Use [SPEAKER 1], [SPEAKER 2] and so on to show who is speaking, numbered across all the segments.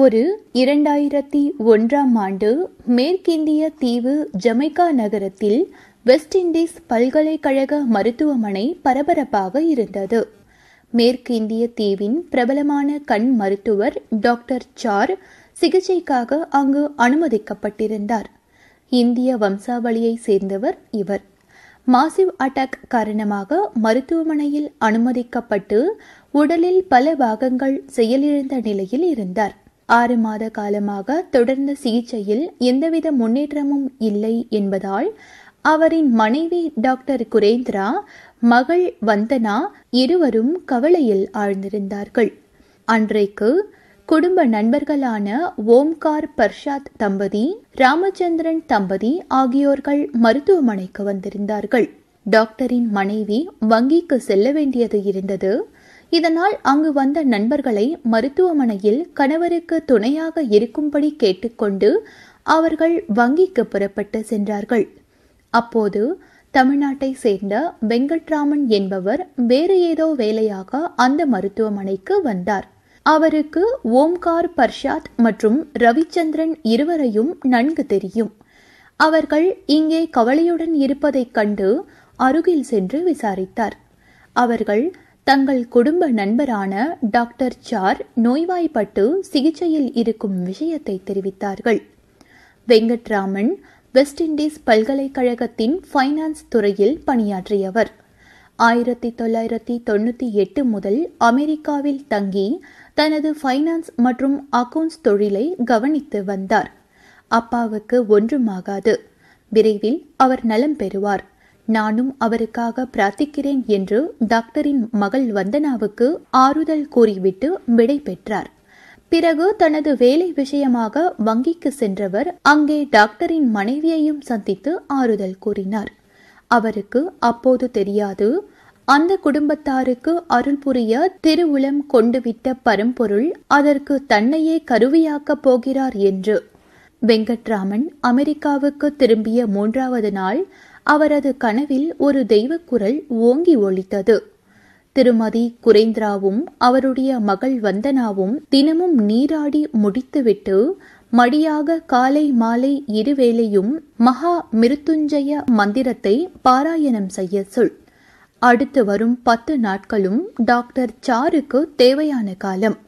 [SPEAKER 1] ஒரு இரண்டாயிரத்தி ஒன்றாம் ஆண்டு மேற்கிந்திய தீவு ஜமைக்கா நகரத்தில் வெஸ்ட் இண்டீஸ் பல்கலைக்கழக மருத்துவமனை பரபரப்பாக இருந்தது மேற்கிந்திய தீவின் பிரபலமான கண் மருத்துவர் டாக்டர் சார் சிகிச்சைக்காக அங்கு அனுமதிக்கப்பட்டிருந்தார் இந்திய வம்சாவளியை சேர்ந்தவர் இவர் மாசிவ் அட்டாக் காரணமாக மருத்துவமனையில் அனுமதிக்கப்பட்டு உடலில் பல பாகங்கள் செயலிழந்த நிலையில் இருந்தார் ஆறு மாத காலமாக தொடர்ந்த சிகிச்சையில் எந்தவித முன்னேற்றமும் இல்லை என்பதால் அவரின் மனைவி டாக்டர் குரேந்திரா மகள் வந்தனா இருவரும் கவலையில் ஆழ்ந்திருந்தார்கள் அன்றைக்கு குடும்ப நண்பர்களான ஓம்கார் பர்ஷாத் தம்பதி ராமச்சந்திரன் தம்பதி ஆகியோர்கள் மருத்துவமனைக்கு வந்திருந்தார்கள் டாக்டரின் மனைவி வங்கிக்கு செல்ல வேண்டியது இருந்தது இதனால் அங்கு வந்த நண்பர்களை மருத்துவமனையில் கணவருக்கு துணையாக இருக்கும்படி கேட்டுக்கொண்டு அவர்கள் வங்கிக்கு புறப்பட்டு சென்றார்கள் அப்போது தமிழ்நாட்டை சேர்ந்த வெங்கட்ராமன் என்பவர் வேறு ஏதோ வேலையாக அந்த மருத்துவமனைக்கு வந்தார் அவருக்கு ஓம்கார் பர்ஷாத் மற்றும் ரவிச்சந்திரன் இருவரையும் நன்கு தெரியும் அவர்கள் இங்கே கவலையுடன் இருப்பதைக் கண்டு அருகில் சென்று விசாரித்தார் அவர்கள் தங்கள் குடும்ப நண்பரான டாக்டர் சார் நோய்வாய்ப்பட்டு சிகிச்சையில் இருக்கும் விஷயத்தை தெரிவித்தார்கள் வெங்கட்ராமன் வெஸ்ட் இண்டீஸ் பல்கலைக்கழகத்தின் ஃபைனான்ஸ் துறையில் பணியாற்றியவர் ஆயிரத்தி தொள்ளாயிரத்தி தொண்ணூற்றி எட்டு முதல் அமெரிக்காவில் தங்கி தனது ஃபைனான்ஸ் மற்றும் அக்கவுண்ட்ஸ் தொழிலை கவனித்து வந்தார் அப்பாவுக்கு ஒன்றுமாகாது விரைவில் அவர் நலம் பெறுவார் நானும் அவருக்காக பிரார்த்திக்கிறேன் என்று டாக்டரின் மகள் வந்தனாவுக்கு ஆறுதல் கூறிவிட்டு விடை பெற்றார் பிறகு தனது வேலை விஷயமாக வங்கிக்கு சென்றவர் அங்கே டாக்டரின் மனைவியையும் சந்தித்து ஆறுதல் கூறினார் அவருக்கு அப்போது தெரியாது அந்த குடும்பத்தாருக்கு அருள் புரிய திருவுளம் கொண்டுவிட்ட பரம்பொருள் அதற்கு தன்னையே கருவியாக்கப் போகிறார் என்று வெங்கட்ராமன் அமெரிக்காவுக்கு திரும்பிய மூன்றாவது நாள் அவரது கனவில் ஒரு தெய்வக்குரல் ஓங்கி ஒழித்தது திருமதி குரேந்திராவும் அவருடைய மகள் வந்தனாவும் தினமும் நீராடி முடித்துவிட்டு மடியாக காலை மாலை இருவேளையும் மகா மிருத்துஞ்சய மந்திரத்தை பாராயணம் செய்ய சொல் அடுத்து வரும் பத்து நாட்களும் டாக்டர் சாருக்கு தேவையான காலம்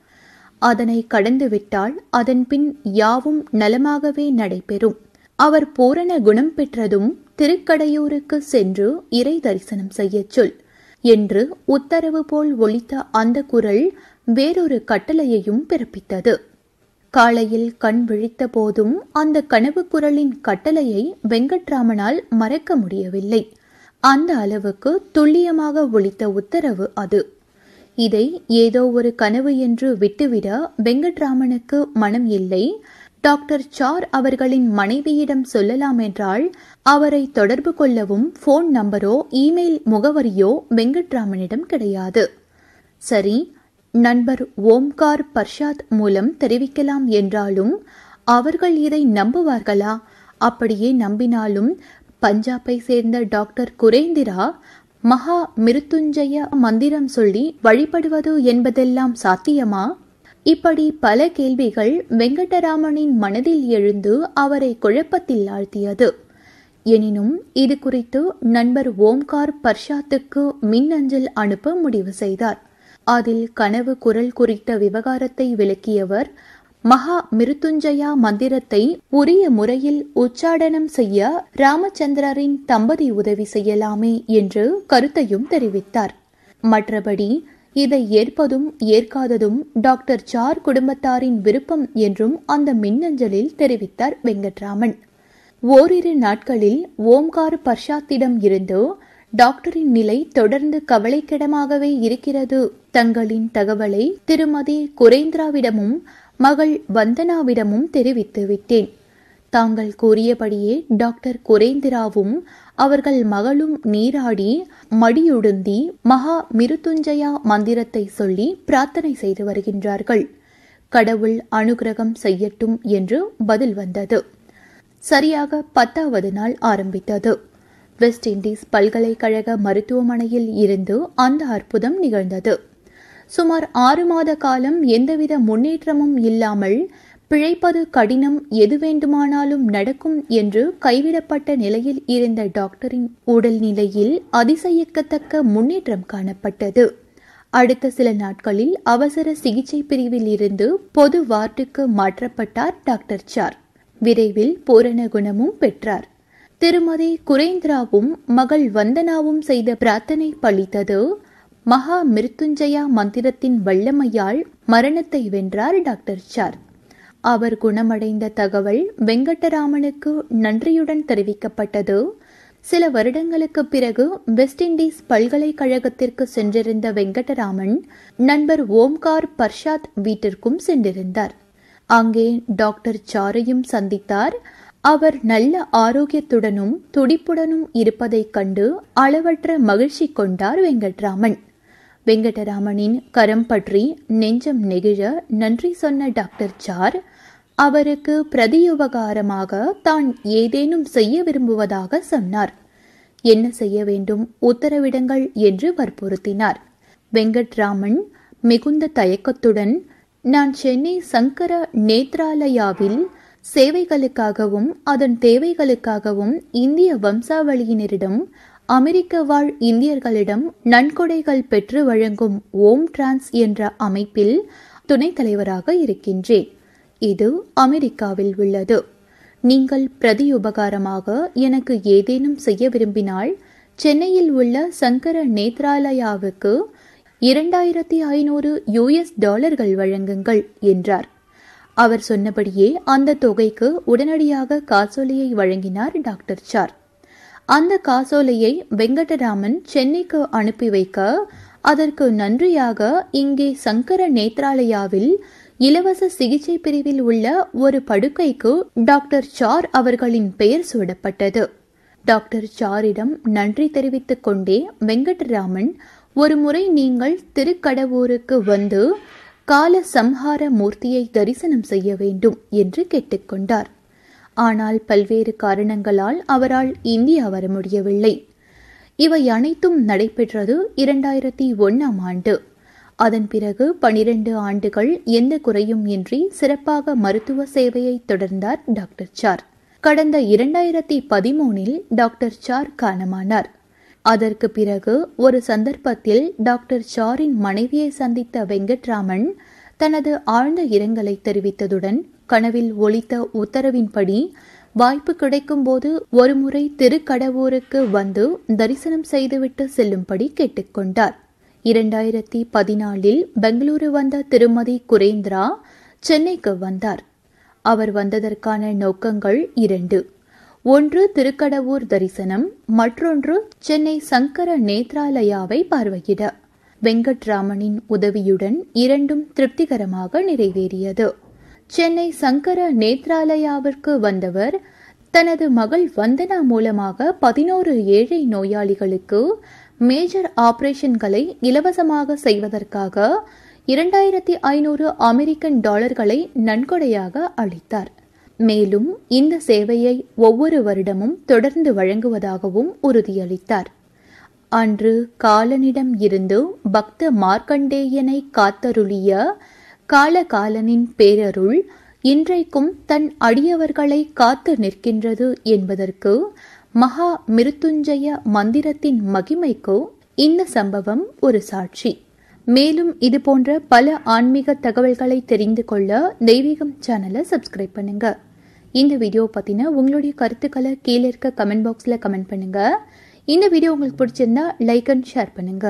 [SPEAKER 1] அதனை கடந்துவிட்டால் அதன் பின் யாவும் நலமாகவே நடைபெறும் அவர் பூரண குணம் பெற்றதும் திருக்கடையூருக்கு சென்று இறை தரிசனம் செய்யச் சொல் என்று உத்தரவு போல் ஒழித்த அந்த குரல் வேறொரு கட்டளையையும் பிறப்பித்தது காலையில் கண் விழித்த போதும் அந்த கனவு குரலின் கட்டளையை வெங்கட்ராமனால் மறக்க முடியவில்லை அந்த அளவுக்கு துல்லியமாக ஒழித்த உத்தரவு அது இதை ஏதோ ஒரு கனவு என்று விட்டுவிட வெங்கட்ராமனுக்கு மனம் இல்லை டாக்டர் சார் அவர்களின் மனைவியிடம் சொல்லலாம் என்றால் அவரை தொடர்பு கொள்ளவும் போன் நம்பரோ இமெயில் முகவரியோ வெங்கட்ராமனிடம் கிடையாது சரி நண்பர் ஓம்கார் பர்ஷாத் மூலம் தெரிவிக்கலாம் என்றாலும் அவர்கள் இதை நம்புவார்களா அப்படியே நம்பினாலும் பஞ்சாபை சேர்ந்த டாக்டர் குரேந்திரா மகா மிருத்துஞ்சய மந்திரம் சொல்லி வழிபடுவது என்பதெல்லாம் சாத்தியமா இப்படி பல கேள்விகள் வெங்கடராமனின் மனதில் எழுந்து அவரை குழப்பத்தில் ஆழ்த்தியது எனினும் இது குறித்து நண்பர் ஓம்கார் பர்ஷாத்துக்கு மின்னஞ்சல் அனுப்ப முடிவு செய்தார் அதில் கனவு குரல் குறித்த விவகாரத்தை விளக்கியவர் மகா மிருத்துஞ்சயா மந்திரத்தை உரிய முறையில் உச்சாடனம் செய்ய ராமச்சந்திரரின் தம்பதி உதவி செய்யலாமே என்று கருத்தையும் தெரிவித்தார் மற்றபடி இதை ஏற்பதும் ஏற்காததும் டாக்டர் சார் குடும்பத்தாரின் விருப்பம் என்றும் அந்த மின்னஞ்சலில் தெரிவித்தார் வெங்கட்ராமன் ஓரிரு நாட்களில் ஓம்கார் பர்ஷாத்திடம் இருந்து டாக்டரின் நிலை தொடர்ந்து கவலைக்கிடமாகவே இருக்கிறது தங்களின் தகவலை திருமதி குரேந்திராவிடமும் மகள் வந்தனாவிடமும் தெரிவித்துவிட்டேன் தாங்கள் கூறியபடியே டாக்டர் குரேந்திராவும் அவர்கள் மகளும் நீராடி மடியுடுந்தி மகா மிருத்துஞ்சயா மந்திரத்தை சொல்லி பிரார்த்தனை செய்து வருகின்றார்கள் கடவுள் அனுகிரகம் செய்யட்டும் என்று பதில் வந்தது சரியாக பத்தாவது நாள் ஆரம்பித்தது வெஸ்ட் இண்டீஸ் பல்கலைக்கழக மருத்துவமனையில் இருந்து அந்த அற்புதம் நிகழ்ந்தது சுமார் ஆறு மாத காலம் எந்தவித முன்னேற்றமும் இல்லாமல் பிழைப்பது கடினம் எது வேண்டுமானாலும் நடக்கும் என்று கைவிடப்பட்ட நிலையில் இருந்த டாக்டரின் உடல்நிலையில் அதிசயிக்கத்தக்க முன்னேற்றம் காணப்பட்டது அடுத்த சில நாட்களில் அவசர சிகிச்சை பிரிவில் இருந்து பொது வார்டுக்கு மாற்றப்பட்டார் டாக்டர் சார் விரைவில் பூரண குணமும் பெற்றார் திருமதி குரேந்திராவும் மகள் வந்தனாவும் செய்த பிரார்த்தனை பழித்தது மகா மிருத்துஞ்சயா மந்திரத்தின் வல்லமையால் மரணத்தை வென்றார் டாக்டர் சார் அவர் குணமடைந்த தகவல் வெங்கட்டராமனுக்கு நன்றியுடன் தெரிவிக்கப்பட்டது சில வருடங்களுக்கு பிறகு வெஸ்ட் இண்டீஸ் பல்கலைக்கழகத்திற்கு சென்றிருந்த வெங்கடராமன் நண்பர் ஓம்கார் பர்ஷாத் வீட்டிற்கும் சென்றிருந்தார் அங்கே டாக்டர் சாரையும் சந்தித்தார் அவர் நல்ல ஆரோக்கியத்துடனும் துடிப்புடனும் இருப்பதைக் கண்டு அளவற்ற மகிழ்ச்சி கொண்டார் வெங்கட்ராமன் வெங்கடராமனின் கரம் பற்றி நெஞ்சம் நெகிழ நன்றி சொன்ன டாக்டர் சார் அவருக்கு பிரதியுபகாரமாக தான் ஏதேனும் செய்ய விரும்புவதாக சொன்னார் என்ன செய்ய வேண்டும் உத்தரவிடுங்கள் என்று வற்புறுத்தினார் வெங்கட்ராமன் மிகுந்த தயக்கத்துடன் நான் சென்னை சங்கர நேத்ராலயாவில் சேவைகளுக்காகவும் அதன் தேவைகளுக்காகவும் இந்திய வம்சாவளியினரிடம் அமெரிக்க வாழ் இந்தியர்களிடம் நன்கொடைகள் பெற்று வழங்கும் ஓம் டிரான்ஸ் என்ற அமைப்பில் துணைத் தலைவராக இருக்கின்றேன் இது அமெரிக்காவில் உள்ளது நீங்கள் பிரதியுபகாரமாக எனக்கு ஏதேனும் செய்ய விரும்பினால் சென்னையில் உள்ள சங்கர நேத்ராலயாவுக்கு இரண்டாயிரத்தி ஐநூறு யுஎஸ் டாலர்கள் வழங்குங்கள் என்றார் அவர் சொன்னபடியே அந்த தொகைக்கு உடனடியாக காசோலையை வழங்கினார் டாக்டர் சார் அந்த காசோலையை வெங்கடராமன் சென்னைக்கு அனுப்பி வைக்க அதற்கு நன்றியாக இங்கே சங்கர நேத்ராலயாவில் இலவச சிகிச்சை பிரிவில் உள்ள ஒரு படுக்கைக்கு டாக்டர் சார் அவர்களின் பெயர் சூடப்பட்டது டாக்டர் சாரிடம் நன்றி தெரிவித்துக் கொண்டே வெங்கட்ராமன் ஒருமுறை நீங்கள் திருக்கடவூருக்கு வந்து கால சம்ஹார மூர்த்தியை தரிசனம் செய்ய வேண்டும் என்று கேட்டுக்கொண்டார் ஆனால் பல்வேறு காரணங்களால் அவரால் இந்தியா வர முடியவில்லை இவை அனைத்தும் நடைபெற்றது இரண்டாயிரத்தி ஒன்னாம் ஆண்டு அதன் பிறகு பனிரெண்டு ஆண்டுகள் எந்த குறையும் இன்றி சிறப்பாக மருத்துவ சேவையை தொடர்ந்தார் டாக்டர் சார் கடந்த இரண்டாயிரத்தி பதிமூனில் டாக்டர் சார் காலமானார் அதற்கு பிறகு ஒரு சந்தர்ப்பத்தில் டாக்டர் சாரின் மனைவியை சந்தித்த வெங்கட்ராமன் தனது ஆழ்ந்த இரங்கலை தெரிவித்ததுடன் கனவில் ஒழித்த உத்தரவின்படி வாய்ப்பு கிடைக்கும்போது ஒருமுறை திருக்கடவூருக்கு வந்து தரிசனம் செய்துவிட்டு செல்லும்படி கேட்டுக்கொண்டார் இரண்டாயிரத்தி பதினாலில் பெங்களூரு வந்த திருமதி குரேந்திரா சென்னைக்கு வந்தார் அவர் வந்ததற்கான நோக்கங்கள் இரண்டு ஒன்று திருக்கடவூர் தரிசனம் மற்றொன்று சென்னை சங்கர நேத்ராலயாவை பார்வையிட வெங்கட்ராமனின் உதவியுடன் இரண்டும் திருப்திகரமாக நிறைவேறியது சென்னை சங்கர நேத்ராலயாவிற்கு வந்தவர் தனது மகள் வந்தனா மூலமாக பதினோரு ஏழை நோயாளிகளுக்கு மேஜர் ஆபரேஷன்களை இலவசமாக செய்வதற்காக இரண்டாயிரத்தி ஐநூறு அமெரிக்கன் டாலர்களை நன்கொடையாக அளித்தார் மேலும் இந்த சேவையை ஒவ்வொரு வருடமும் தொடர்ந்து வழங்குவதாகவும் உறுதியளித்தார் அன்று காலனிடம் இருந்து பக்த மார்க்கண்டேயனை காத்தருளிய காலகாலனின் பேரருள் இன்றைக்கும் தன் அடியவர்களை காத்து நிற்கின்றது என்பதற்கு மகா மிருத்துஞ்சய மந்திரத்தின் மகிமைக்கோ இந்த சம்பவம் ஒரு சாட்சி மேலும் இது போன்ற பல ஆன்மீக தகவல்களை தெரிந்து கொள்ள தெய்வீகம் சேனலை சப்ஸ்கிரைப் பண்ணுங்க இந்த வீடியோ பார்த்தீங்கன்னா உங்களுடைய கருத்துக்களை கீழே இருக்க கமெண்ட் பாக்ஸில் கமெண்ட் பண்ணுங்க இந்த வீடியோ உங்களுக்கு பிடிச்சிருந்தா லைக் அண்ட் ஷேர் பண்ணுங்க